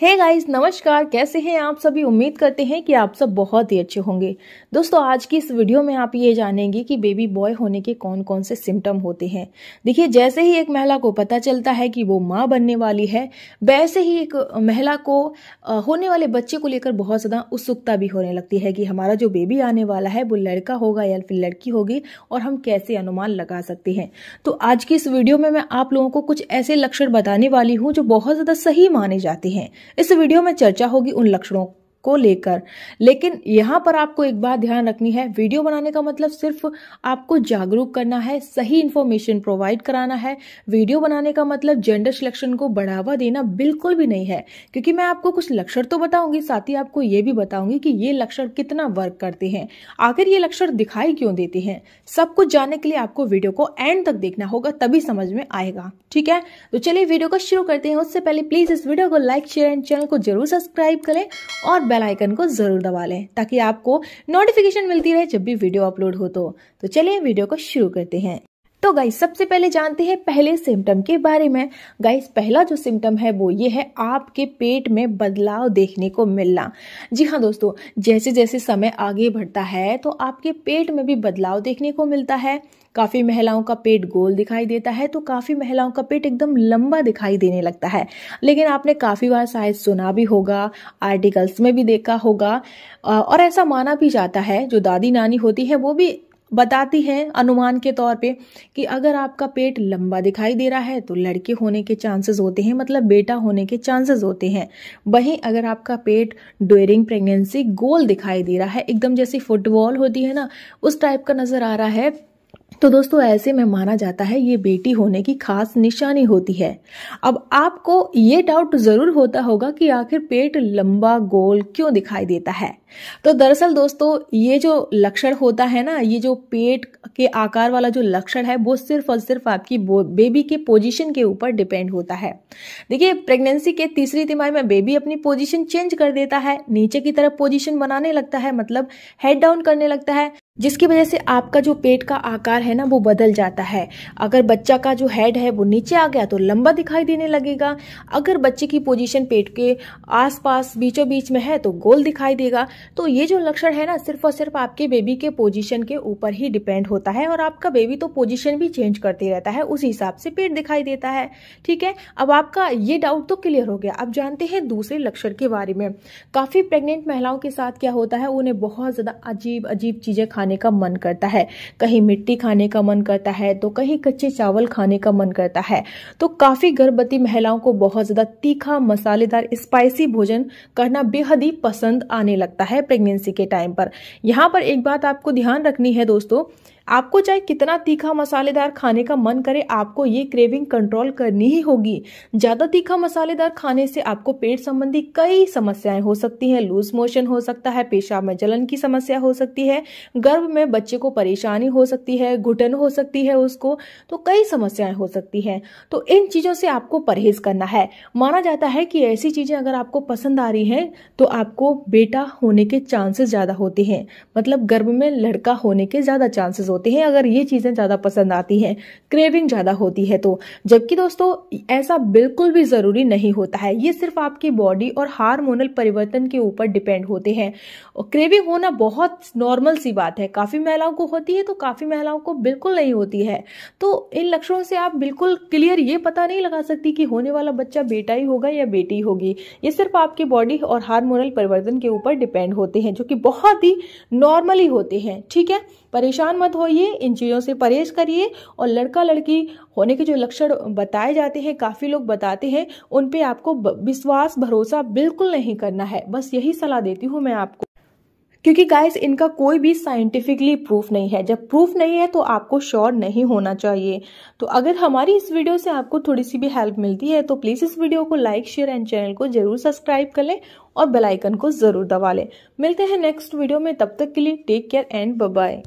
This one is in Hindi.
हे गाइस नमस्कार कैसे हैं आप सभी उम्मीद करते हैं कि आप सब बहुत ही अच्छे होंगे दोस्तों आज की इस वीडियो में आप ये जानेंगे कि बेबी बॉय होने के कौन कौन से सिम्टम होते हैं देखिए जैसे ही एक महिला को पता चलता है कि वो माँ बनने वाली है वैसे ही एक महिला को होने वाले बच्चे को लेकर बहुत ज़्यादा उत्सुकता भी होने लगती है कि हमारा जो बेबी आने वाला है वो लड़का होगा या फिर लड़की होगी और हम कैसे अनुमान लगा सकते हैं तो आज की इस वीडियो में मैं आप लोगों को कुछ ऐसे लक्षण बताने वाली हूँ जो बहुत ज़्यादा सही माने जाते हैं इस वीडियो में चर्चा होगी उन लक्षणों को लेकर लेकिन यहाँ पर आपको एक बात ध्यान रखनी है वीडियो बनाने का मतलब सिर्फ आपको जागरूक करना है सही इन्फॉर्मेशन प्रोवाइड कराना है वीडियो बनाने का मतलब जेंडर सिलेक्शन को बढ़ावा देना बिल्कुल भी नहीं है क्योंकि मैं आपको कुछ लक्षण तो बताऊंगी साथ ही आपको ये भी बताऊंगी कि ये लक्षण कितना वर्क करते हैं आखिर ये लक्षण दिखाई क्यों देते हैं सब कुछ जानने के लिए आपको वीडियो को एंड तक देखना होगा तभी समझ में आएगा ठीक है तो चलिए वीडियो को शुरू करते हैं उससे पहले प्लीज इस वीडियो को लाइक शेयर एंड चैनल को जरूर सब्सक्राइब करें और बेल आइकन को ज़रूर दबा लें ताकि आपको नोटिफिकेशन मिलती रहे जब भी वीडियो अपलोड हो तो, तो चलिए वीडियो को शुरू करते हैं तो गाइस सबसे पहले जानते हैं पहले सिम्टम के बारे में गाइस पहला जो सिम्टम है वो ये है आपके पेट में बदलाव देखने को मिलना जी हाँ दोस्तों जैसे जैसे समय आगे बढ़ता है तो आपके पेट में भी बदलाव देखने को मिलता है काफ़ी महिलाओं का पेट गोल दिखाई देता है तो काफ़ी महिलाओं का पेट एकदम लंबा दिखाई देने लगता है लेकिन आपने काफ़ी बार शायद सुना भी होगा आर्टिकल्स में भी देखा होगा और ऐसा माना भी जाता है जो दादी नानी होती है वो भी बताती है अनुमान के तौर पे कि अगर आपका पेट लंबा दिखाई दे रहा है तो लड़के होने के चांसेस होते हैं मतलब बेटा होने के चांसेस होते हैं वहीं अगर आपका पेट ड्यूरिंग प्रेगनेंसी गोल दिखाई दे रहा है एकदम जैसी फुटबॉल होती है ना उस टाइप का नज़र आ रहा है तो दोस्तों ऐसे में माना जाता है ये बेटी होने की खास निशानी होती है अब आपको ये डाउट जरूर होता होगा कि आखिर पेट लंबा गोल क्यों दिखाई देता है तो दरअसल दोस्तों ये जो लक्षण होता है ना ये जो पेट के आकार वाला जो लक्षण है वो सिर्फ और सिर्फ आपकी बेबी के पोजीशन के ऊपर डिपेंड होता है देखिए प्रेगनेंसी के तीसरी तिमाही में बेबी अपनी पोजिशन चेंज कर देता है नीचे की तरफ पोजिशन बनाने लगता है मतलब हेड डाउन करने लगता है जिसकी वजह से आपका जो पेट का आकार है ना वो बदल जाता है अगर बच्चा का जो हेड है वो नीचे आ गया तो लंबा दिखाई देने लगेगा अगर बच्चे की पोजीशन पेट के आसपास बीचों बीच में है तो गोल दिखाई देगा तो ये जो लक्षण है ना सिर्फ और सिर्फ आपके बेबी के पोजीशन के ऊपर ही डिपेंड होता है और आपका बेबी तो पोजिशन भी चेंज करते रहता है उस हिसाब से पेट दिखाई देता है ठीक है अब आपका ये डाउट तो क्लियर हो गया अब जानते हैं दूसरे लक्षण के बारे में काफ़ी प्रेग्नेंट महिलाओं के साथ क्या होता है उन्हें बहुत ज़्यादा अजीब अजीब चीज़ें खाने खाने का मन करता है कहीं मिट्टी खाने का मन करता है तो कहीं कच्चे चावल खाने का मन करता है तो काफ़ी गर्भवती महिलाओं को बहुत ज़्यादा तीखा मसालेदार स्पाइसी भोजन करना बेहद ही पसंद आने लगता है प्रेगनेंसी के टाइम पर यहाँ पर एक बात आपको ध्यान रखनी है दोस्तों आपको चाहे कितना तीखा मसालेदार खाने का मन करे आपको ये क्रेविंग कंट्रोल करनी ही होगी ज़्यादा तीखा मसालेदार खाने से आपको पेट संबंधी कई समस्याएं हो सकती हैं लूज मोशन हो सकता है पेशाब में जलन की समस्या हो सकती है गर्भ में बच्चे को परेशानी हो सकती है घुटन हो सकती है उसको तो कई समस्याएं हो सकती है तो इन चीज़ों से आपको परहेज करना है माना जाता है कि ऐसी चीज़ें अगर आपको पसंद आ रही है तो आपको बेटा होने के चांसेस ज़्यादा होते हैं मतलब गर्भ में लड़का होने के ज़्यादा चांसेस होते हैं अगर ये चीज़ें ज़्यादा पसंद आती हैं क्रेविंग ज़्यादा होती है तो जबकि दोस्तों ऐसा बिल्कुल भी ज़रूरी नहीं होता है ये सिर्फ आपकी बॉडी और हार्मोनल परिवर्तन के ऊपर डिपेंड होते हैं क्रेविंग होना बहुत नॉर्मल सी बात है काफ़ी महिलाओं को होती है तो काफ़ी महिलाओं को बिल्कुल नहीं होती है तो इन लक्षणों से आप बिल्कुल क्लियर ये पता नहीं लगा सकती कि होने वाला बच्चा बेटा ही होगा या बेटी होगी ये सिर्फ आपकी बॉडी और हार्मोनल परिवर्तन के ऊपर डिपेंड होते हैं जो कि बहुत ही नॉर्मली होते हैं ठीक है परेशान मत हो होइए इन चीज़ों से परहेज करिए और लड़का लड़की होने के जो लक्षण बताए जाते हैं काफ़ी लोग बताते हैं उन पर आपको विश्वास भरोसा बिल्कुल नहीं करना है बस यही सलाह देती हूँ मैं आपको क्योंकि गाइस इनका कोई भी साइंटिफिकली प्रूफ नहीं है जब प्रूफ नहीं है तो आपको श्योर नहीं होना चाहिए तो अगर हमारी इस वीडियो से आपको थोड़ी सी भी हेल्प मिलती है तो प्लीज़ इस वीडियो को लाइक शेयर एंड चैनल को जरूर सब्सक्राइब कर लें और बेलाइकन को जरूर दबा लें मिलते हैं नेक्स्ट वीडियो में तब तक के लिए टेक केयर एंड बाय